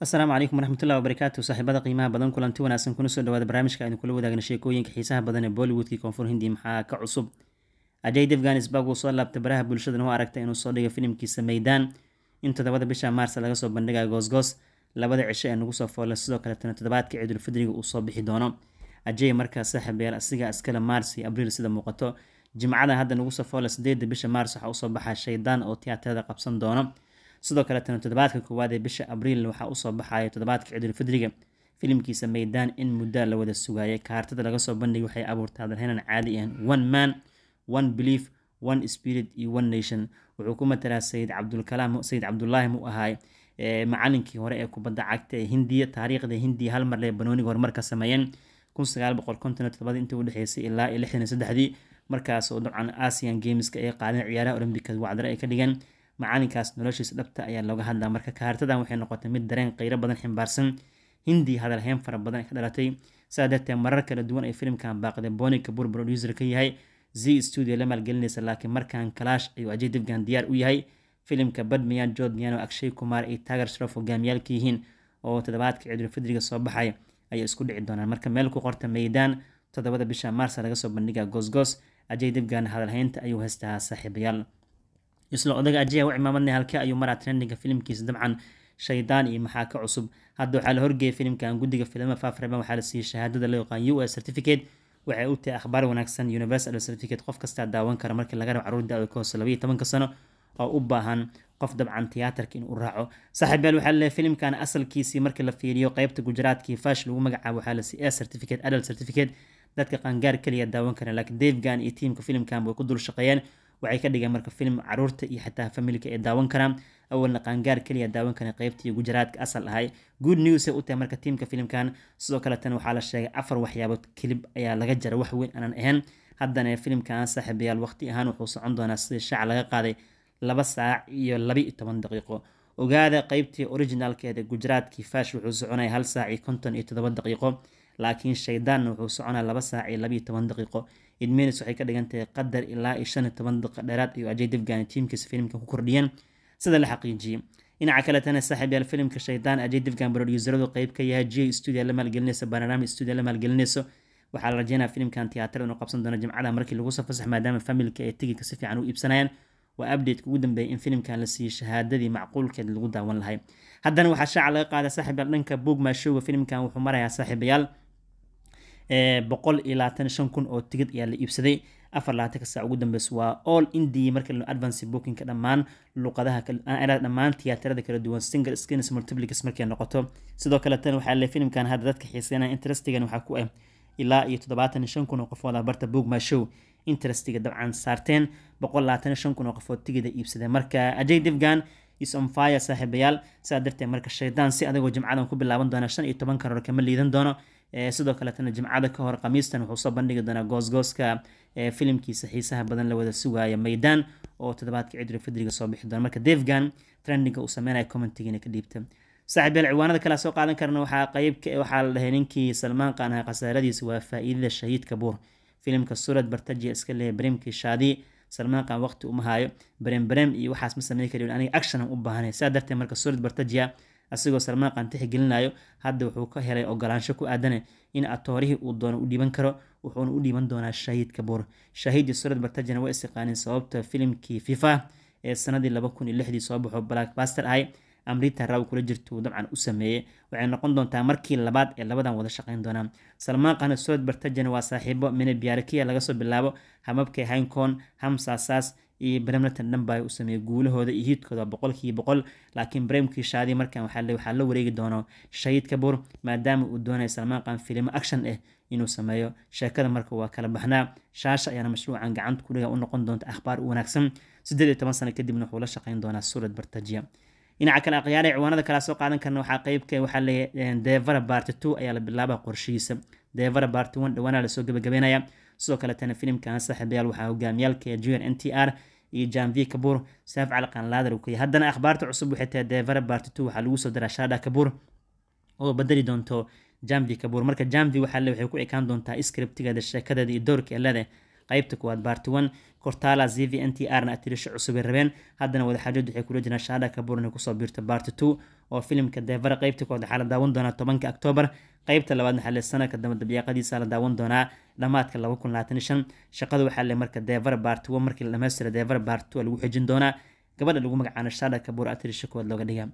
asalaamu calaykum waraxmatullahi wabarakaatu saaxiibada qiimaha badan kulanti wanaagsan kuna soo dhawaada barnaamijka aynu kula wadaagna sheekooyinka xiisaha badan ee bollywoodkii koonfur hindi maxaa ka cusub ajay devgan uu soo laabtay baraha bulshadana oo aragtay inuu soo dhigay filimkiisa meydaan in toddobada bisha maars laga soo bandhigayo goosgoos labada cisho ee nagu soo foolay sidoo kaleetana toddobaadka ciidulfidriga uu soo bixi doono ajay markaa saaxiib asiga askale maars iyo abriil sida muuqato jimcada hadda nagu soo foolay sideedda bisha maars waxaa usoo baxa shaydaan oo tiyaatrada qabsan doono sidoo kaleetana toddobaadka koowaad ee bisha abriil waxaa usoo baxaya toddobaadka cidulfidriga filimkiisa meydaan in muddo la wada sugaayay kaartada laga soo bandhigay waxay abuurtaa dalhenan caadi ahan one man one belief one spirit iyo one nation wuxuu ku mataraa sayid cabdulkalaam sayid cabdulaahi mu ahaay macalinkii hore ee kubadda cagta ee hindiya taariikhda hindiya hal marle banooniga horumarka sameeyeen intii udhexeysay ilaa markaas oo dabcan asian gameska ee qaadan ciyaaraha olambikad wacdare ay ka dhigeen macalinkaas noloshiisa dhabta ayaa looga hadlaa marka kahartadan waxay noqotay mid dareen qayro badan ximbaarsan hindi hadalhayn fara badan ka dhalatay sidaa darteed marar kala duwan ay filimkan baaqday boni kabur producer ka yahay z studio la maalgelinaysa laakiin markan kalaash ayuu ajay dibgan diyaar u yahay filimka badmayan jord miano akshay kumaar iyo taagar shrof hogaamiyaalka yihiin oo toddobaadka cidulfidriga soo baxay ayay isku dhici doonaan marka meel ku qorta meydaan toddobada bisha maarsa laga soo bandhiga goosgoos ajay dibgan hadalhaynta ayuu haystaa saaxiibayaal isla odaga ajeya u cimaamadnay halkee ayuu maraa trendinga filimkiisa dabcan shaydaan iyo maxaa ka cusub hadda waxaa la horgeeyay filimkan guddiga filimada faafreeban waxaa la siiyey shahaadada la yaqaan u s certificate waxay u tahay akhbaar wanaagsan universal certificate qof kastaa daawan kara markii laga rabo carruur da-da ka hoose labaiyo tobanka sano oo u baahan qof dabcan tiyaatarka inuu raaco saaxiib beel waxaa laleeyahay filimkan asalkiisii markii la fiiriyo qaybta gujaraadkii fash lagu magacaabo waxaa la siiyey certificate adult certificate dadka qaangaar keliya daawan kara laakiin davegan iyo tiimka filimkan way ku dul shaqeeyeen waxay ka dhigeen marka filim caruurta iyo xitaa familka ay daawan karaan awalna qaangaar keliya daawan kara qaybtii gujaraadka asal ahay good newsay u tahay marka tiimka filimkan sidoo kaletan waxaa la sheegay afar waxyaabood kelib ayaa laga jara wax weyn aanan ahayn haddana filimkan saaxiibayaal waqti ahaan wuxuu socon doonaa sidii shaac laga qaaday laba saac iyo laba iyo toban daqiiqo ogaada qaybtii originalkeeda gujaraadkii fash wuxuu soconaya hal saac iyo konton iyo toddoba daqiiqo laakiin shaydaanna wuxuu soconaa laba saac iyo labiyo toban daqiiqo idmenis waxay ka dhigan tahay qadar ilaa iyo shan iyo toban daqiiqo dheeraad ayuu ajay debgaani tiimkiisa filimka ku kordhiyeen sida la xaqiijiyey dhinaca kaletana saaxiibyaal filimka shaydaan ajay debgan brodyuusaradu qeyb ka yahay g stuudia la maalgelinayso panorami stuudia la maalgelinayso waxaa la rajeynaya filimkan tiyaatar inuu qabsan doono jimcada markii lagu safasax maadaama familka ay tigika si fiican u iibsanayaan waa updateka ugu dambeeyay in filimkan la siiyey shahaadadii macquulkeed lagu daawan lahay haddana waxaa shaaca laga qaada saaxiibyaal dhanka bugma showga filimkan wuxuu marayaa saaxiibayaal boqol iyo labaatan shan kun oo tigid ayaa la iibsaday afar labaatan ka saac ugu dambeysa waa all india marka la advance bookingka dhammaan luqadaha ah, eh, dhammaan tiyaatarada kala duwan single screens multiplicus markay noqoto sidoo kale tan waxaa le filimkan hadda dadka xiiseynaya interestigan waxaa ku ah ilaa iyo toddobaatan shan kun oo qofood barta boog maashow interestiga dabcan saarteen boqol labaatan shan kun oo qofood tigida iibsadeen marka ajay divgan isonfire saaxiibayaal sidaa darteed marka shaydaan si adagoo jimcadan ku bilaaban doona shan iyo toban karoor kama liidan doono Eh, sidoo kaleetana jimcada ka hor khamiistan wuxuu soo bandhigi doonaa goosgooska eh, filimkiisa xiisaha badan la wada sugaaya maydaan oo toddobaadka cidri fidriga soo bixi doona marka defgan trendinga uu sameynaya commentigiina ka dhiibta saaxiib ciwaanada kale soo qaadan karna waxaa qeybka waxaa la dhahay ninkii salmaan qaanaha khasaaradiisa waa faa'iidada shahiidka buur filimka surad bartajiya iska leeyahay barimkii shaadi salmaan qaan waqti uma haayo barem iyo waxaas ma sameyn kariyo aniga actionan u baahanay saa darteed marka surad bartajiya asigoo salmaan qantixi hadda wuxuu ka helay ogolaansho ku aadane in atoorihii uu doono u dhiiban karo wuxuuna u dhiiban doonaa shahiidka kabuur shahiid surad bartajana waa isiqaanin sababta filimkii fifa ee sanadii laba kun iyo lixdii soo baxo blackbaster ahay amriita raaw kula jirto uu dabcan u sameeyey waxay noqon doontaa markii labaad ee labadan wada shaqayn doonaan salmaan surad sured bartajana waa saaxiibo mine biyaarakiya laga soo bilaabo hababkay haincon hamsaasaas iyo bremleton dhanbaa u sameeyey guulahooda iyo hiidkooda boqolkii boqol laakiin bremkii shaadi markan waxaa la wareegi doono shahid kabur maadaama uu doonaya salmaan qaan filimo action ah inuu sameeyo sheekada marka waa kala baxnaa shaasha ayaana mashruucan gacanta kudhiga u noqon doonta akhbaar u wanaagsan siddeed iyo toban sano kadibna wuxuu la shaqeyn doonaa suurad bartajiya dhinaca kale akhyaara ciwaanada kala soo qaadan karna waxaa qeybka ah, waxaa leeyahay devara barty two ayaa la bilaabaa qorshihiisa devara barty one dhawaanaa lasoo gabagabeynaya sidoo kaletana filimkan saaxiibayaal waxaa hogaamiyaalka juan n t r iyo jamv kabur saaf cali qaanlaader u haddana akhbaarta cusub waxay tahay devara barty two waxaa lagu soo daraa shaada kabuur oo badali doonto janvi kabur marka janvi waxaa le waxay ku ekaan doontaa scriptigeeda sheekadeeda iyo doorka elada qaybta kuwaad baartiwan kortala z v n t r na atirisha cusubay rabeen haddana wadaxaajadu waxay kula jiraan shaada kabuur inay kusoo biirto baarti two oo filimka deevara qaybta koowaad waxaa la daawan doonaa tobanka oktoobar qaybta labaadna xale sanadka dambe dabyaaqadiisa la daawan doonaa dhammaadka laba kun labaatan shan shaqadu waxaa le marka deevara baartiwo markii la dhamaystira deevara baartiwo lagu xejin doonaa gabadha lagu magacaano shaada kabuur atirisha koowaad looga dhiga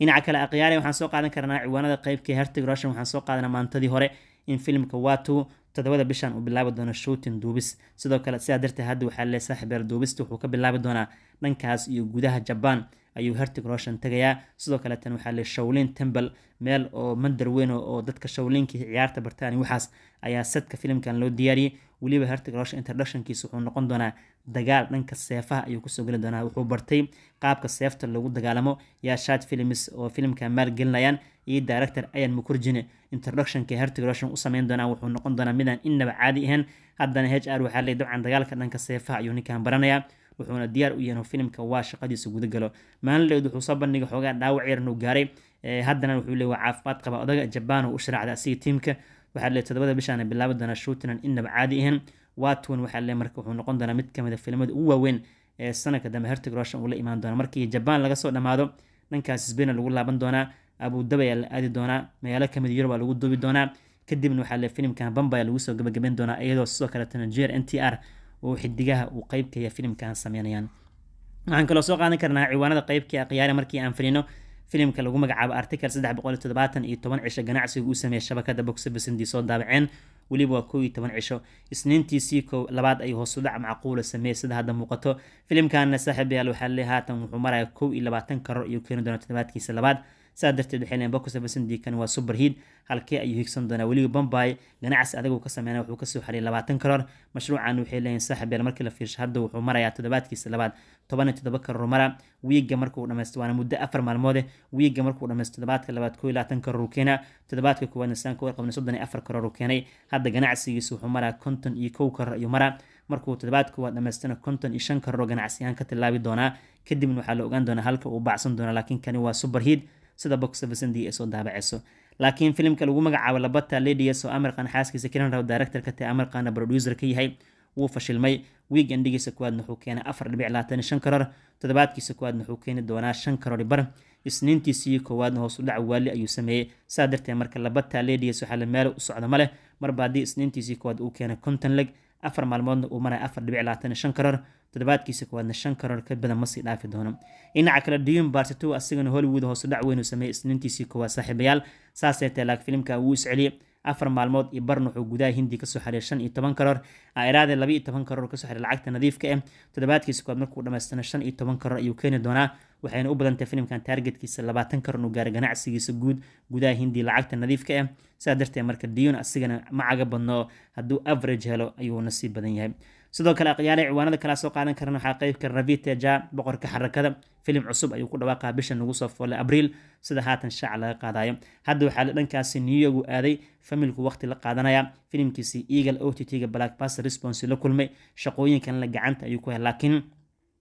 dhinaca kale aqyaale waxaan soo qaadan karnaa ciwaanada qaybka hertig russian waxaan soo qaadanaa maantadii hore in filimka watu todobada bishan uu bilaabi doono shootin duubis sidoo kale sidaa darteed hadda waxaa lee saaxibeer duubista wuxuu ka bilaabi doonaa dhankaas iyo gudaha jabaan ayuu hertig rooshan tegayaa sidoo kaleetan waxaa lee shawliin tembel meel oo mandar weyn oo dadka shawliinka ciyaarta bartaan waxaas ayaa sadka filimkan loo diyaariyey weliba hertig rooshan introductionkiisa wuxuu noqon doonaa dagaal dhanka seefaha ayuu kusoo geli doonaa wuxuu bartay qaabka seefta lagu dagaalamo yaa shaad films oo filimka maalgelinayaan iyo director ayaan mukurjine introductionka hertigroshan u sameyn doonaa wuxuu noqon doonaa midaan inaba caadi ahayn haddana h r waxaa leey dabcan dagaalka dhanka seefaha ayuu ninkan baranayaa wuxuuna diyaar u yahay filimka waa shaqadiisa gudagalo maalinleed wuxuu soo bandhigay xoogaa dhaawac yar gaaray haddana wuxuu leey waa caafimaad qaba odaga jabaan uu u sharaacda asiga tiimka waxaa leey todobada bishaana bilaabi doonaa shuutinan inaba caadi ahayn watwan waxaa leey marka wuxuu noqon doonaa mid kamid ah filimada ugu waaweyn ee sanadka dambe hertig roshan uu la imaan doona markii jabaan laga soo dhammaado dhankaas sbaina lagu laaban doonaa abuudaba ayaa la aadi doonaa magaalo kamid ah yurub waa lagu duubi doonaa kadibna waxaa le filimkan bamba ayaa lagu soo gabagabeyn doonaa iyadoo sidoo kaleetana jer n t r oo xidigaha uu qeybkaya filimkan sameynayaan waxaan kaloo soo qaadan karnaa ciwaanada qeybkii akhyaari markii aan firino filimka lagu magacaabo article saddex boqol iyo toddobaatan iyo toban cisho ganacsiga uu sameeyey shabakada bogsabasandii soo daabaceen weliba waa kow iyo toban cisho isniintiisii kow labaad ay hoosudhac macquula sameeyey sida hadda muuqato filimkanna saaxiib yaal waxaa le haatan wuxuu maraya kow iyo labaatan karo iyo keeni doona toddobaadkiisa labaad saa darteed waxay leeyiin boku samaysandiikan waa super hiid halkee ayuu higsan doonaa weliba bombay ganacsi adagu ka sameynaa wuxuu kasoo xariyay labaatan karoor mashruucan waxay leeyiin saaxibeel markii la fiirsho hadda wuxuu marayaa toddobaadkiisa labaad toban iyo toddoba karoor mara wiiga markuu dhamaysto waana muddo afar maalmoode eh. wiiga markuu dhamaysto toddobaadka labaad koo labaatan karoor keenaa toddobaadka koowaadna saan ka warqabnay soddon iyo afar karoor keenay hadda ganacsigiisa wuxuu maraa konton iyo kow karoor ayuu maraa markuu toddobaadka waa dhamaystana konton iyo shan karoor ganacsi ahaan ka tillaabi doonaa kadibna waxaa la ogaan doonaa halka uu baacsan doonaa laakiin kani waa super hiid sida box sevesan d oo daabaceyso laakiin filimka lagu magacaabo labata ladias oo amarkan xaaskiisa karinraw directorka te amarkana producer ka yahay wuu fashilmay wiig andhigiisa kuwaadna wuxuu keenay afar dhibic labaatan shan karoor toddobaadkiisa kuwaadna wuxuu keeni doonaa shan karoori bar isniintiisii koowaadna hoos u waali ayuu sameeyey saa darteed marka labata ladias waxaa la meel u socda maleh marba haddii isniintiisii koowaad uu keenay konton leg afar maalmoodna uu maray afar dhibic labaatan shan karoor todobaadkiisa koowaadna shan karoor ka badan masii dhaafi doono dhinaca kale duyun baarsato asigana hollywood hoose dhac weyn uu sameeyey isniintiisii koowaad saaxiibayaal saasee tahay filimka wuu isceliyey afar maalmood iyo barn wuxuu gudaha hindi kasoo xariir shan iyo toban karoor airaade laba iyo toban karoor kasoo xiriir lacagta nadiifka ah toddobaadkiisa koowaad markuu dhamaystana shan iyo toban karoor ayuu keeni doonaa waxayna u badantay filimkan taargetkiisa labaatan karoor inuu gaaro ganacsigiisa guud gudaha hindi lacagta nadiifka ah sidaa darteed marka diyun asigana ma caga badno hadduu average helo ayuu nasiib badan yahay sidoo kale akhyaala ciwaanada kala soo qaadan karan waxaa qeybka ah ravita ja boqorka xarakada filim cusub ayuu ku dhawaaqaa bisha nagu soo foolay abriil sida haatan shaaca laga qaadayo hadda waxaa la dhankaasi new york uu aaday familku waqti la qaadanayaa filimkiisii eagle o t t-ga black baster response la kulmay shaqooyinkan la gacanta ayuu ku helay laakiin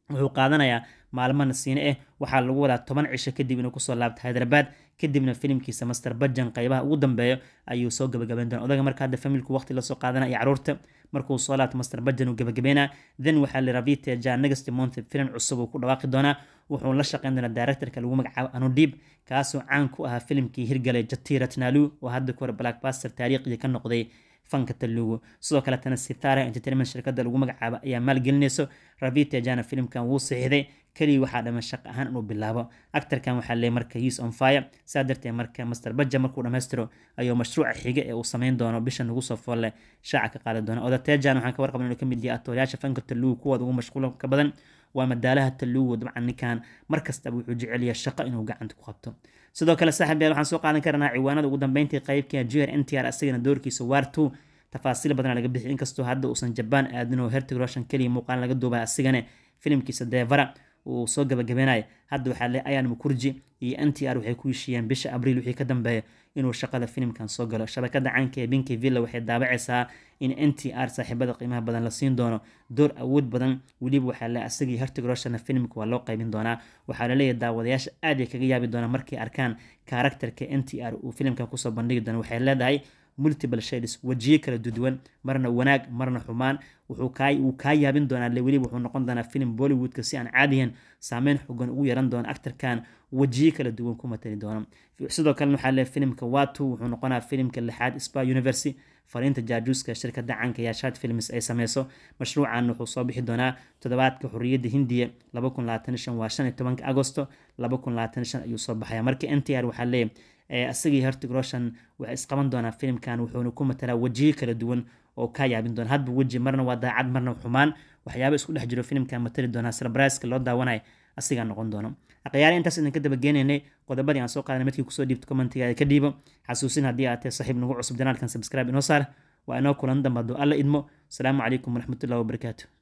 wuxuu qaadanayaa maalmo nasiine eh waxaa lagu wadaa toban cisho kadib inuu kusoo laabta hyderabad kadibna filimkiisa master bajan qaybaha ugu dambeeya ayuu soo gabagabeyn doona odaga marka hadda familku waqti lasoo qaadana iyo caruurta markuu soo laabta master bajan uu gabagabeynaa then waxaa la rabite jan next month filan cusub uu ku dhawaaqi doonaa wuxuu la shaqeyn doonaa directorka lagu magacaabo anudhiib kaasoo caan ku ahaa filimkii hirgalay jati oo hadda ku hore blackbaster taariikhiya ka noqday fanka talugo sidoo kale tana sithara entertainment shirkada lagu magacaaba ayaa maalgelinayso ravita jana filimkan wuu sixday keliya waxaa dhaman shaqo ahaan inuu bilaabo actarkan waxaa leey marka hiis on fire saa darteed marka master baja markuu dhammaystiro ayuu mashruuca xiga ee uu sameyn doono bisha nagu soo foolle shaaca ka qaadi doona odatejan waxaan ka warqabna inuu ka mid yahay atooriyaasha fanka talugu kuwooda ugu mashquula badan waa madaalaha talluwo dabcan ninkan markastaba wuxuu jecelyaa shaqo inuu gacanta ku qabto sidoo kale saaxib waxaan soo qaadan karnaa ciwaanada ugu dambeyntii qaybka j r n t r asagana doorkiisa waartu tafaasiil badana laga bixi inkastoo hadda uusan jabaan aadin oo hertig russian keliya muuqaal laga duubaa asigane filimkiisa deevara uu soo gabagabeenaya hadda waxaa le ayaan mukurji iyo n t r waxay ku heshiiyeen bisha abriil wixii ka dambeeya inuu shaqada filimkan soo galo shabakada caanka ee binki villa waxay daabacaysaa in n t r saaxiibada qiimaha badan la siin doono door awood badan weliba waxaa asagii hartigroshana filimka waa loo qaybin doonaa waxaa laleeyahay daawadayaasha aad ay kaga yaabi doonaa markay arkaan karakterka n t r uu filimkan kusoo bandhigi doono waxay leedahay multiple shades wajiyo kala duduwan marna wanaag marna xumaan wuu wuu kaa yaabin doonaa leweliba wuxuu noqon doonaa filim bollywoodka si aan caadihan saameyn xogan ugu yaran doona actarkan wajiyo kala duwan ku matali doona sidoo kale waxaa le filimka watu wuxuu noqonaa filimka lixaad spa university fariinta jaajuuska shirkada canka iyo films ay sameyso mashruucan wuxuu soo bixi doonaa toddobaadka xorriyadda hindiya waa tobanka agosto ayuu soo baxaya marka n waxaa leeya isagii hertig roshan waxay isqaban doonaa filimkan wuxuuna ku matalaa wejiyo kala duwan oo kaa yaabin doona hadba weji marna waa daacad marna xumaan waxyaaba isku dhex jiro filimkan matali doonaa sarbraiska loo daawanaya asigaa noqon doono aqyaale intaas idin ka dabageynanay qodobadii aan soo qaadanay midkii kusoo dhiibto commentigaada ka dhiibo xasuusin haddii aad tahay saxiib nagu cusub janaalkan subscribe inoo saar waa inoo kulan damba hadduu alla idmo asalaamu calaikum waraxmatullahi wabarakaatu